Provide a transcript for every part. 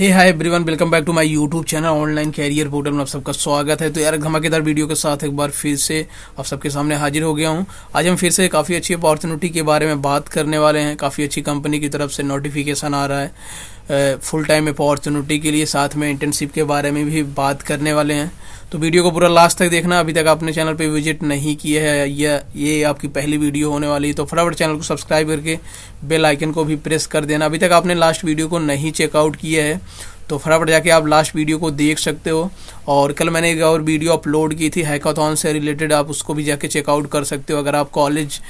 hey hi everyone welcome back to my YouTube channel online career portal में आप सबका स्वागत है तो यार धमाकेदार वीडियो के साथ एक बार फिर से आप सबके सामने हाजिर हो गया हूं आज हम फिर से काफ़ी अच्छी अपॉर्चुनिटी के बारे में बात करने वाले हैं काफ़ी अच्छी कंपनी की तरफ से नोटिफिकेशन आ रहा है फुल टाइम अपॉर्चुनिटी के लिए साथ में इंटर्नशिप के बारे में भी बात करने वाले हैं तो वीडियो को पूरा लास्ट तक देखना अभी तक आपने चैनल पे विजिट नहीं किया है या ये आपकी पहली वीडियो होने वाली है तो फटाफट चैनल को सब्सक्राइब करके बेल आइकन को भी प्रेस कर देना अभी तक आपने लास्ट वीडियो को नहीं चेकआउट किया है तो फटाफट जाके आप लास्ट वीडियो को देख सकते हो और कल मैंने एक और वीडियो अपलोड की थी हैकाथॉन से रिलेटेड आप उसको भी जाके चेकआउट कर सकते हो अगर आप कॉलेज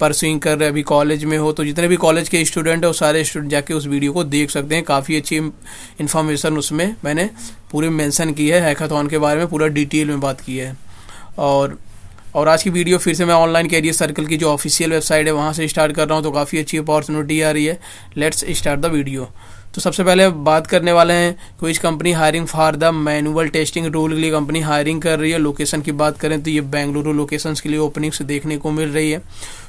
परसुइंग कर रहे अभी कॉलेज में हो तो जितने भी कॉलेज के स्टूडेंट वो सारे स्टूडेंट जाके उस वीडियो को देख सकते हैं काफ़ी अच्छी इन्फॉर्मेशन उसमें मैंने पूरी मेंशन की है हैकाथन के बारे में पूरा डिटेल में बात की है और और आज की वीडियो फिर से मैं ऑनलाइन कैरियर सर्कल की जो ऑफिशियल वेबसाइट है वहाँ से स्टार्ट कर रहा हूँ तो काफ़ी अच्छी अपॉर्चुनिटी आ रही है लेट्स स्टार्ट द वीडियो तो सबसे पहले बात करने वाले हैं कोई company hiring for the manual testing role के लिए कंपनी हायरिंग कर रही है लोकेशन की बात करें तो ये बेंगलुरु लोकेशन के लिए ओपनिंग्स देखने को मिल रही है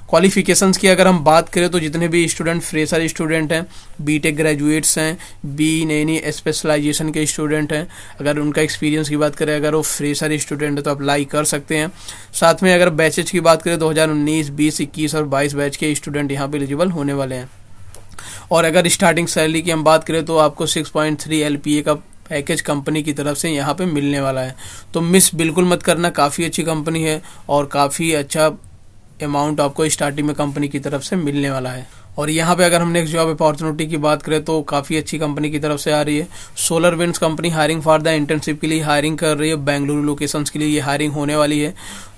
क्वालिफिकेशंस की अगर हम बात करें तो जितने भी स्टूडेंट फ्रेशर स्टूडेंट हैं बीटेक ग्रेजुएट्स हैं बी नई नई स्पेशलाइजेशन के स्टूडेंट हैं अगर उनका एक्सपीरियंस की बात करें अगर वो फ्रेशर स्टूडेंट है तो अप्लाई कर सकते हैं साथ में अगर बैचेज की बात करें 2019, 20, 21 और 22 बैच के स्टूडेंट यहाँ पर एलिजिबल होने वाले हैं और अगर स्टार्टिंग सैलरी की हम बात करें तो आपको 6.3 पॉइंट का पैकेज कंपनी की तरफ से यहाँ पे मिलने वाला है तो मिस बिल्कुल मत करना काफ़ी अच्छी कंपनी है और काफ़ी अच्छा अमाउंट आपको स्टार्टिंग में कंपनी की तरफ से मिलने वाला है और यहाँ पे अगर हम नेक्स्ट जॉब अपॉर्चुनिटी की बात करें तो काफ़ी अच्छी कंपनी की तरफ से आ रही है solar winds company hiring for the internship के लिए हायरिंग कर रही है बेंगलुरु लोकेशंस के लिए ये हायरिंग होने वाली है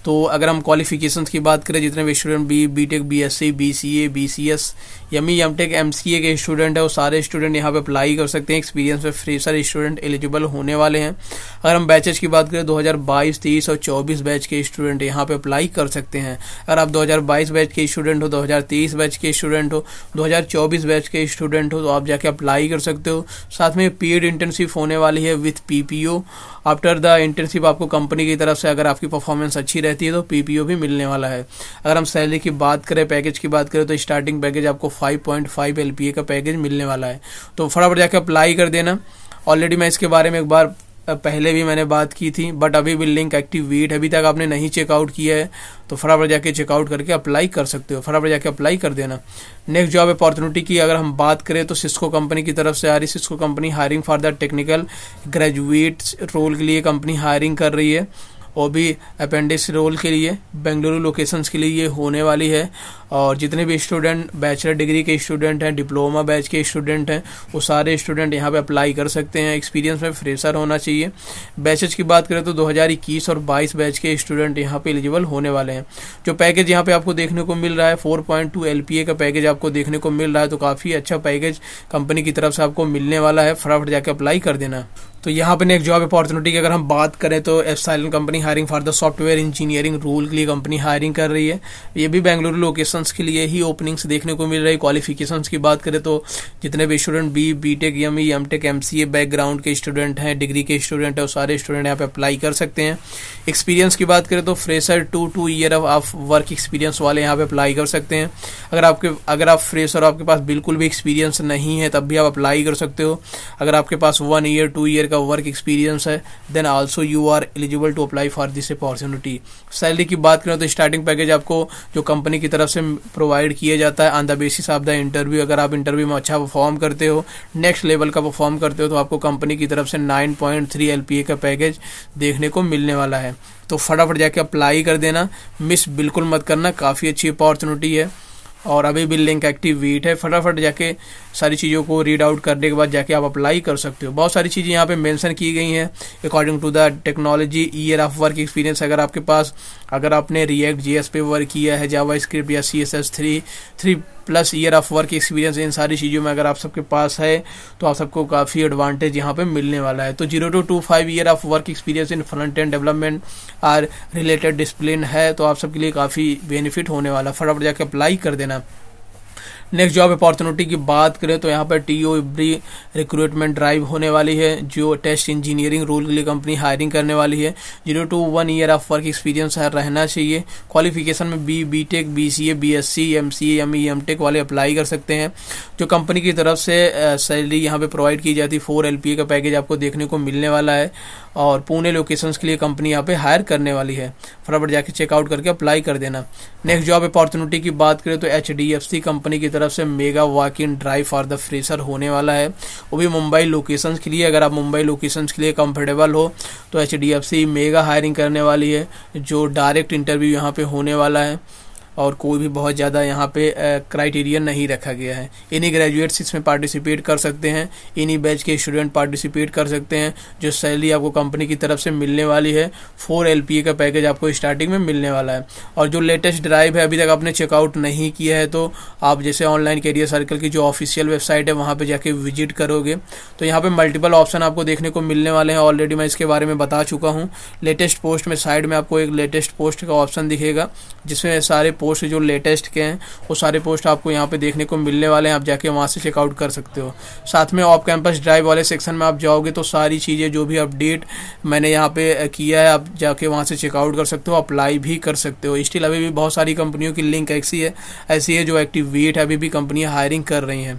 तो अगर हम क्वालिफिकेशंस की बात करें जितने भी student B B BTech B S C B C A B C S M E MTech M C A के स्टूडेंट है वो सारे स्टूडेंट यहाँ पे अप्लाई कर सकते हैं एक्सपीरियंस में फ्रेशर स्टूडेंट एलिजिबल होने वाले हैं अगर हम बैचेज की बात करें 2022, 23 और 24 बैच के स्टूडेंट यहाँ पे अप्लाई कर सकते हैं अगर आप 2022 बैच के स्टूडेंट हो 2023 बैच के स्टूडेंट हो 2024 बैच के स्टूडेंट हो तो आप जाके अप्लाई कर सकते हो साथ में पेड इंटर्नशिप होने वाली है with PPO after the internship आपको कंपनी की तरफ से अगर आपकी परफॉर्मेंस अच्छी रहती है तो पीपीओ भी मिलने वाला है अगर हम सैलरी की बात करें पैकेज की बात करें तो स्टार्टिंग पैकेज आपको 5.5 पॉइंट का पैकेज मिलने वाला है तो फटाफट जाके अप्लाई कर देना ऑलरेडी मैं इसके बारे में एक बार पहले भी मैंने बात की थी बट अभी भी लिंक एक्टिवेट अभी तक आपने नहीं चेकआउट किया है तो फटाफट जाके चेकआउट करके अप्लाई कर सकते हो फटाफट जाके अप्लाई कर देना नेक्स्ट जॉब अपॉर्चुनिटी की अगर हम बात करें तो सिस्को कंपनी की तरफ से आ रही Cisco company hiring for the technical graduate role के लिए कंपनी हायरिंग कर रही है वो भी अपेंडिक्स रोल के लिए बेंगलुरु लोकेशंस के लिए ये होने वाली है और जितने भी स्टूडेंट बैचलर डिग्री के स्टूडेंट हैं डिप्लोमा बैच के स्टूडेंट हैं वो सारे स्टूडेंट यहाँ पे अप्लाई कर सकते हैं एक्सपीरियंस में फ्रेशर होना चाहिए बैचेज की बात करें तो दो और बाईस बैच के स्टूडेंट यहाँ पर एलिजिबल होने वाले हैं जो पैकेज यहाँ पर आपको देखने को मिल रहा है फोर पॉइंट का पैकेज आपको देखने को मिल रहा है तो काफ़ी अच्छा पैकेज कंपनी की तरफ से आपको मिलने वाला है फटाफट जाके अप्लाई कर देना तो यहाँ पर एक जॉब अपॉर्चुनिटी की अगर हम बात करें तो साइलन company hiring for the software engineering role के लिए कंपनी हायरिंग कर रही है ये भी बेंगलुरु लोकेशंस के लिए ही ओपनिंग्स देखने को मिल रही है क्वालिफिकेशंस की बात करें तो जितने भी student B B BTech M E MTech M C A background के स्टूडेंट हैं डिग्री के स्टूडेंट हैं वो सारे स्टूडेंट यहाँ पे अप्लाई कर सकते हैं एक्सपीरियंस की बात करें तो fresher to two year of work experience वाले यहाँ पे अप्लाई कर सकते हैं अगर आपके अगर आप फ्रेशर आपके पास बिल्कुल भी एक्सपीरियंस नहीं है तब भी आप अप्लाई कर सकते हो अगर आपके पास वन ईयर टू ईयर का वर्क एक्सपीरियंस है then also you are eligible to apply for this opportunity salary की बात करें तो स्टार्टिंग पैकेज आपको जो कंपनी की तरफ से प्रोवाइड किया जाता है on the basis of the interview अगर आप इंटरव्यू में अच्छा परफॉर्म करते हो नेक्स्ट लेवल का परफॉर्म करते हो तो आपको कंपनी की तरफ से nine point three L P A का पैकेज देखने को मिलने वाला है तो फटाफट जाके अप्लाई कर देना मिस बिल्कुल मत करना काफ़ी अच्छी अपॉर्चुनिटी है और अभी भी लिंक एक्टिव वेट है फटाफट जाके सारी चीज़ों को रीड आउट करने के बाद जाके आप अप्लाई कर सकते हो बहुत सारी चीज़ें यहाँ पे मेंशन की गई हैं according to the technology year of work experience अगर आपके पास अगर आपने रिएक्ट जी पे वर्क किया है जावा स्क्रिप्ट या C S S three three plus year of work experience इन सारी चीज़ों में अगर आप सबके पास है तो आप सबको काफ़ी एडवांटेज यहाँ पे मिलने वाला है तो zero to two five year of work experience in front end development or related discipline है तो आप सबके लिए काफ़ी बेनिफिट होने वाला फटाफट जाके अप्लाई कर देना नेक्स्ट जॉब अपॉर्चुनिटी की बात करें तो यहाँ पर टी ओ ब्री रिक्रूटमेंट ड्राइव होने वाली है जो टेस्ट इंजीनियरिंग रोल के लिए कंपनी हायरिंग करने वाली है zero to one year of work experience रहना चाहिए क्वालिफिकेशन में B B BTech B C A B S C M C M E MTech वाले अप्लाई कर सकते हैं जो कंपनी की तरफ से सैलरी यहाँ पे प्रोवाइड की जाती है फोर एल पी ए का पैकेज आपको देखने को मिलने वाला है और पुणे लोकेशन के लिए कंपनी यहाँ पे हायर करने वाली है फटाफट जाके चेकआउट करके अप्लाई कर देना नेक्स्ट जॉब अपॉर्चुनिटी की बात करें तो H D F C company की तरफ तरफ से mega walk in drive for the fresher होने वाला है वो भी मुंबई लोकेशंस के लिए अगर आप मुंबई लोकेशंस के लिए कंफर्टेबल हो तो एच मेगा हायरिंग करने वाली है जो डायरेक्ट इंटरव्यू यहाँ पर होने वाला है और कोई भी बहुत ज़्यादा यहाँ पे क्राइटेरिया नहीं रखा गया है इन्हीं ग्रेजुएट्स इसमें पार्टिसिपेट कर सकते हैं इन्हीं बैच के स्टूडेंट पार्टिसिपेट कर सकते हैं जो सैलरी आपको कंपनी की तरफ से मिलने वाली है फोर एल का पैकेज आपको स्टार्टिंग में मिलने वाला है और जो लेटेस्ट ड्राइव है अभी तक आपने चेकआउट नहीं किया है तो आप जैसे ऑनलाइन करियर सर्कल की जो ऑफिशियल वेबसाइट है वहाँ पर जाके विजिट करोगे तो यहाँ पर मल्टीपल ऑप्शन आपको देखने को मिलने वाले हैं ऑलरेडी मैं इसके बारे में बता चुका हूँ लेटेस्ट पोस्ट में साइड में आपको एक लेटेस्ट पोस्ट का ऑप्शन दिखेगा जिसमें सारे पोस्ट जो लेटेस्ट के हैं वो सारे पोस्ट आपको यहाँ पे देखने को मिलने वाले हैं आप जाके वहाँ से चेकआउट कर सकते हो साथ में ऑफ कैंपस ड्राइव वाले सेक्शन में आप जाओगे तो सारी चीज़ें जो भी अपडेट मैंने यहाँ पे किया है आप जाके वहाँ से चेकआउट कर सकते हो अप्लाई भी कर सकते हो स्टिल अभी भी बहुत सारी कंपनियों की लिंक ऐसी है ऐसी है जो एक्टिवेट अभी भी कंपनियाँ हायरिंग कर रही हैं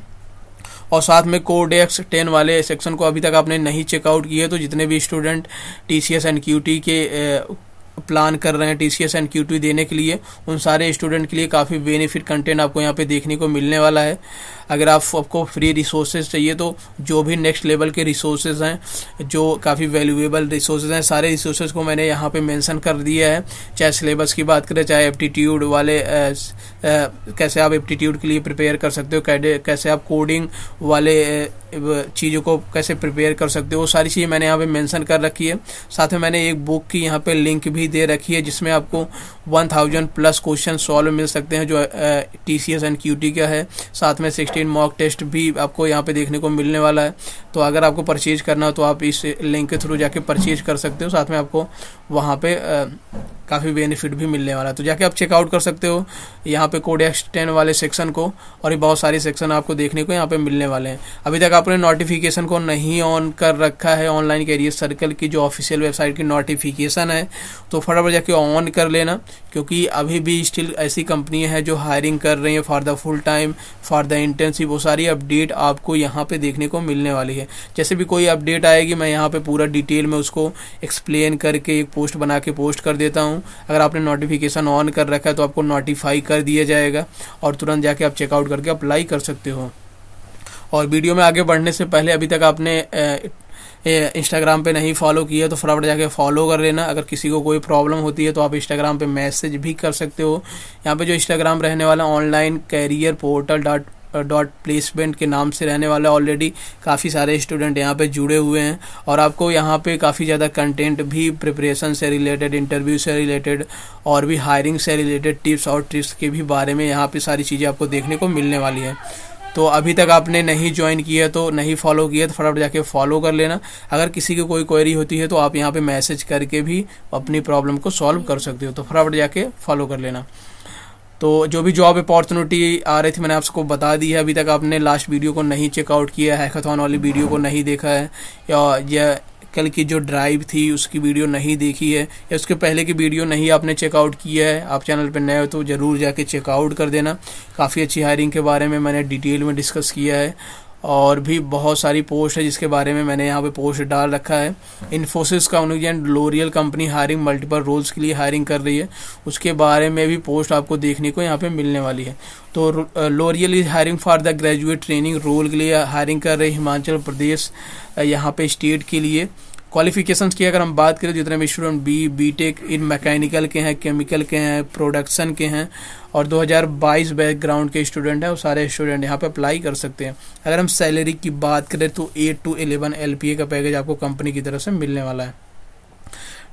और साथ में कोडेक्स टेन वाले सेक्शन को अभी तक आपने नहीं चेकआउट किया तो जितने भी student T C S and Q T के प्लान कर रहे हैं T C S and Q देने के लिए उन सारे स्टूडेंट के लिए काफ़ी बेनिफिट कंटेंट आपको यहाँ पे देखने को मिलने वाला है अगर आप आपको फ्री रिसोर्सेज चाहिए तो जो भी नेक्स्ट लेवल के रिसोर्सेज हैं जो काफ़ी वैल्यूएबल रिसोर्सेज हैं सारे रिसोर्सेज को मैंने यहाँ पे मेंशन कर दिया है चाहे सिलेबस की बात करें चाहे एप्टीट्यूड वाले आ, आ, कैसे आप एप्टीट्यूड के लिए प्रिपेयर कर सकते हो कैसे आप कोडिंग वाले चीज़ों को कैसे प्रिपेयर कर सकते हो वो सारी चीज़ें मैंने यहाँ पर मैंसन कर रखी है साथ में मैंने एक बुक की यहाँ पर लिंक भी ही दे रखी है जिसमें आपको 1000 प्लस क्वेश्चन सॉल्व मिल सकते हैं जो T C S and Q T का है साथ में 16 मॉक टेस्ट भी आपको यहाँ पे देखने को मिलने वाला है तो अगर आपको परचेज करना हो तो आप इस लिंक के थ्रू जाके परचेज कर सकते हो साथ में आपको वहाँ पे काफ़ी बेनिफिट भी मिलने वाला है तो जाके आप चेकआउट कर सकते हो यहाँ पे कोड टेन वाले सेक्शन को और ये बहुत सारे सेक्शन आपको देखने को यहाँ पे मिलने वाले हैं अभी तक आपने नोटिफिकेशन को नहीं ऑन कर रखा है ऑनलाइन कैरियर सर्कल की जो ऑफिशियल वेबसाइट की नोटिफिकेशन है तो फटाफट जाके ऑन कर लेना क्योंकि अभी भी स्टिल ऐसी कंपनियाँ हैं जो हायरिंग कर रही है for the full time for the internship वो सारी अपडेट आपको यहाँ पे देखने को मिलने वाली है जैसे भी कोई अपडेट आएगी मैं यहाँ पे पूरा डिटेल में उसको एक्सप्लेन करके एक पोस्ट बना के पोस्ट कर देता हूँ हूँ अगर आपने नोटिफिकेशन ऑन कर रखा है तो आपको नोटिफाई कर दिया जाएगा और तुरंत जाके आप चेकआउट करके अप्लाई कर सकते हो और वीडियो में आगे बढ़ने से पहले अभी तक आपने इंस्टाग्राम पे नहीं फॉलो किया तो फटाफट जाके फॉलो कर लेना अगर किसी को कोई प्रॉब्लम होती है तो आप इंस्टाग्राम पे मैसेज भी कर सकते हो यहाँ पे जो इंस्टाग्राम रहने वाला online career portal dot dot placement के नाम से रहने वाला ऑलरेडी काफ़ी सारे स्टूडेंट यहाँ पे जुड़े हुए हैं और आपको यहाँ पे काफ़ी ज़्यादा कंटेंट भी प्रिपरेशन से रिलेटेड इंटरव्यू से रिलेटेड और भी हायरिंग से रिलेटेड टिप्स और ट्रिक्स के भी बारे में यहाँ पे सारी चीज़ें आपको देखने को मिलने वाली है तो अभी तक आपने नहीं ज्वाइन किया तो नहीं फॉलो किया तो फटाफट जाके फॉलो कर लेना अगर किसी की कोई क्वेरी होती है तो आप यहाँ पे मैसेज करके भी अपनी प्रॉब्लम को सॉल्व कर सकते हो तो फटाफट जाके फॉलो कर लेना तो जो भी जॉब अपॉर्चुनिटी आ रही थी मैंने आपको बता दी है अभी तक आपने लास्ट वीडियो को नहीं चेकआउट किया है हैकाथॉन वाली वीडियो को नहीं देखा है या यह कल की जो ड्राइव थी उसकी वीडियो नहीं देखी है या उसके पहले की वीडियो नहीं आपने चेकआउट की है आप चैनल पर नए हो तो ज़रूर जाके चेकआउट कर देना काफ़ी अच्छी हायरिंग के बारे में मैंने डिटेल में डिस्कस किया है और भी बहुत सारी पोस्ट है जिसके बारे में मैंने यहाँ पे पोस्ट डाल रखा है इन्फोसिस का L'Oreal company hiring multiple roles के लिए हायरिंग कर रही है उसके बारे में भी पोस्ट आपको देखने को यहाँ पे मिलने वाली है तो L'Oreal is hiring for the graduate training role के लिए हायरिंग कर रही हिमाचल प्रदेश यहाँ पे स्टेट के लिए क्वालिफिकेशन की अगर हम बात करें जितने भी student B B tech in mechanical के हैं केमिकल के हैं प्रोडक्शन के हैं और 2022 बैकग्राउंड के स्टूडेंट हैं वो सारे स्टूडेंट यहाँ पे अप्लाई कर सकते हैं अगर हम सैलरी की बात करें तो एट टू एलेवन एल का पैकेज आपको कंपनी की तरफ से मिलने वाला है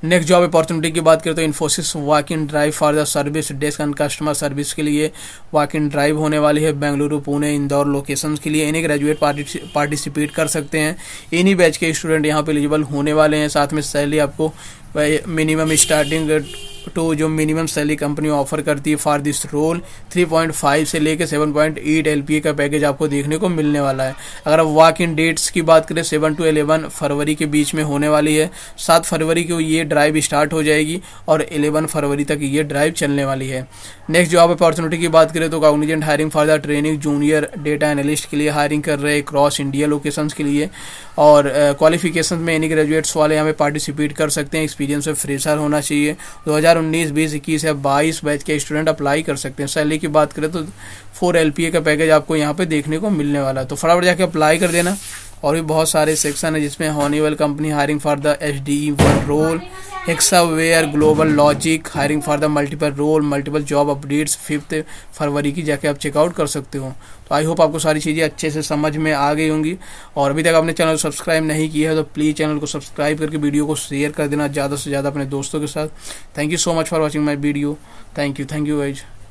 नेक्स्ट जॉब अपॉर्चुनिटी की बात करें तो Infosys walk in drive for the service desk and customer service के लिए वॉक इन ड्राइव होने वाली है बेंगलुरु पुणे इंदौर लोकेशंस के लिए इन्हें ग्रेजुएट पार्टिसिपेट कर सकते हैं इन्हीं बैच के स्टूडेंट यहाँ पर एलिजिबल होने वाले हैं साथ में सैलरी आपको मिनिमम स्टार्टिंग टू जो मिनिमम सैलरी कंपनी ऑफर करती है फॉर दिस रोल 3.5 से लेकर 7.8 पॉइंट का पैकेज आपको देखने को मिलने वाला है अगर आप वॉक इन डेट्स की बात करें सेवन टू एलेवन फरवरी के बीच में होने वाली है सात फरवरी को ये ड्राइव स्टार्ट हो जाएगी और एलेवन फरवरी तक ये ड्राइव चलने वाली है नेक्स्ट जॉब अपॉर्चुनिटी की बात करें तो Cognizant hiring for the training junior data analyst के लिए हायरिंग कर रहे क्रॉस इंडिया लोकेशन के लिए और क्वालिफिकेशन में एनी ग्रेजुएट्स वाले यहाँ पे पार्टिसिपेट कर सकते हैं एक्सपीरियंस में फ्रेशर होना चाहिए दो हजार उन्नीस बीस इक्कीस या बाईस बैच के स्टूडेंट अप्लाई कर सकते हैं सैलरी की बात करें तो फोर एल का पैकेज आपको यहाँ पे देखने को मिलने वाला है तो फटाफट जाके अप्लाई कर देना और भी बहुत सारे सेक्शन है जिसमें Honeywell company hiring for the H D one role Hexaware Global Logic hiring for the multiple role multiple job updates fifth फरवरी की जाके आप चेकआउट कर सकते हो तो आई होप आपको सारी चीज़ें अच्छे से समझ में आ गई होंगी और अभी तक आपने चैनल को सब्सक्राइब नहीं किया है तो प्लीज़ चैनल को सब्सक्राइब करके वीडियो को शेयर कर देना ज़्यादा से ज़्यादा अपने दोस्तों के साथ thank you so much for watching my video thank you thank you veg